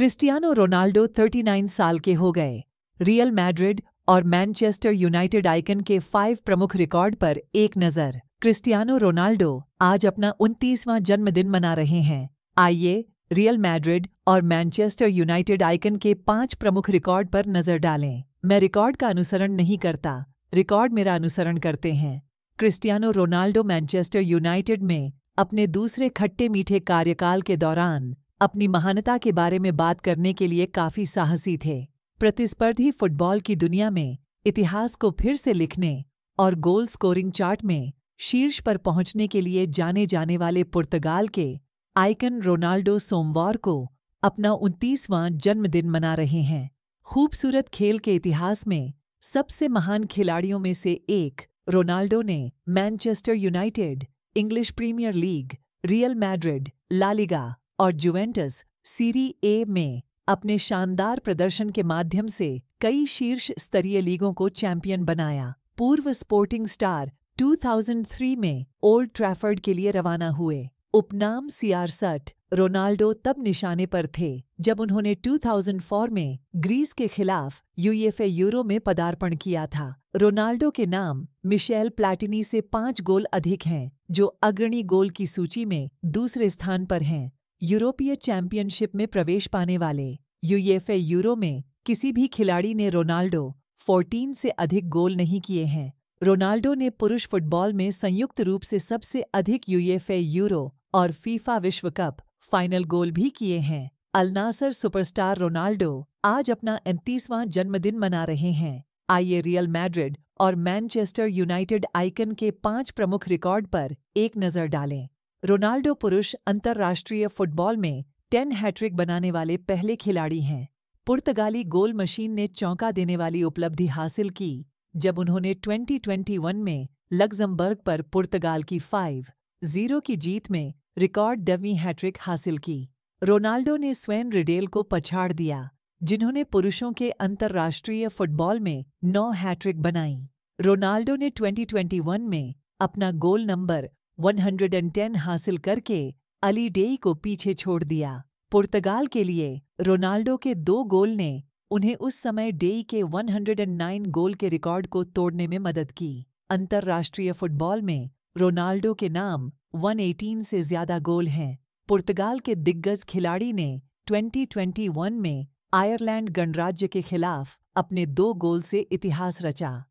Cristiano Ronaldo 39 साल के हो गए रियल मैड्रिड और मैनचेस्टर यूनाइटेड आइकन के फाइव प्रमुख रिकॉर्ड पर एक नज़र क्रिस्टियानो रोनाल्डो आज अपना उनतीसवां जन्मदिन मना रहे हैं आइए रियल मैड्रिड और मैनचेस्टर यूनाइटेड आइकन के पांच प्रमुख रिकॉर्ड पर नजर डालें मैं रिकॉर्ड का अनुसरण नहीं करता रिकॉर्ड मेरा अनुसरण करते हैं क्रिस्टियानो रोनाल्डो मैनचेस्टर यूनाइटेड में अपने दूसरे खट्टे मीठे कार्यकाल के दौरान अपनी महानता के बारे में बात करने के लिए काफी साहसी थे प्रतिस्पर्धी फुटबॉल की दुनिया में इतिहास को फिर से लिखने और गोल स्कोरिंग चार्ट में शीर्ष पर पहुंचने के लिए जाने जाने वाले पुर्तगाल के आइकन रोनाल्डो सोमवार को अपना उनतीसवां जन्मदिन मना रहे हैं खूबसूरत खेल के इतिहास में सबसे महान खिलाड़ियों में से एक रोनाल्डो ने Manchester United English Premier League Real Madrid LaLiga और जुवेंटस सीरी ए में अपने शानदार प्रदर्शन के माध्यम से कई शीर्ष स्तरीय लीगों को चैंपियन बनाया पूर्व स्पोर्टिंग स्टार 2003 में ओल्ड ट्रैफर्ड के लिए रवाना हुए उपनाम सठ रोनाल्डो तब निशाने पर थे जब उन्होंने 2004 में ग्रीस के खिलाफ यूएफए यूरो में पदार्पण किया था रोनाल्डो के नाम मिशेल प्लाटिनी से पांच गोल अधिक हैं जो अग्रणी गोल की सूची में दूसरे स्थान पर हैं यूरोपीय चैंपियनशिप में प्रवेश पाने वाले यूएफए यूरो में किसी भी खिलाड़ी ने रोनाल्डो 14 से अधिक गोल नहीं किए हैं रोनाल्डो ने पुरुष फुटबॉल में संयुक्त रूप से सबसे अधिक यूएफए यूरो और फीफा विश्व कप फाइनल गोल भी किए हैं अलनासर सुपरस्टार रोनाल्डो आज अपना उनतीसवां जन्मदिन मना रहे हैं आइए रियल मैड्रिड और मैनचेस्टर यूनाइटेड आइकन के पांच प्रमुख रिकॉर्ड पर एक नजर डालें रोनाल्डो पुरुष अंतर्राष्ट्रीय फुटबॉल में टेन हैट्रिक बनाने वाले पहले खिलाड़ी हैं पुर्तगाली गोल मशीन ने चौंका देने वाली उपलब्धि हासिल की जब उन्होंने 2021 में लग्जमबर्ग पर पुर्तगाल की फाइव जीरो की जीत में रिकॉर्ड दवी हैट्रिक हासिल की रोनाल्डो ने स्वेन रिडेल को पछाड़ दिया जिन्होंने पुरुषों के अंतर्राष्ट्रीय फुटबॉल में नौ हैट्रिक बनाई रोनाल्डो ने 2021 में अपना गोल नंबर 110 हासिल करके अली डेई को पीछे छोड़ दिया पुर्तगाल के लिए रोनाल्डो के दो गोल ने उन्हें उस समय डेई के 109 गोल के रिकॉर्ड को तोड़ने में मदद की अंतर्राष्ट्रीय फुटबॉल में रोनाल्डो के नाम 118 से ज्यादा गोल हैं पुर्तगाल के दिग्गज खिलाड़ी ने 2021 में आयरलैंड गणराज्य के खिलाफ अपने दो गोल से इतिहास रचा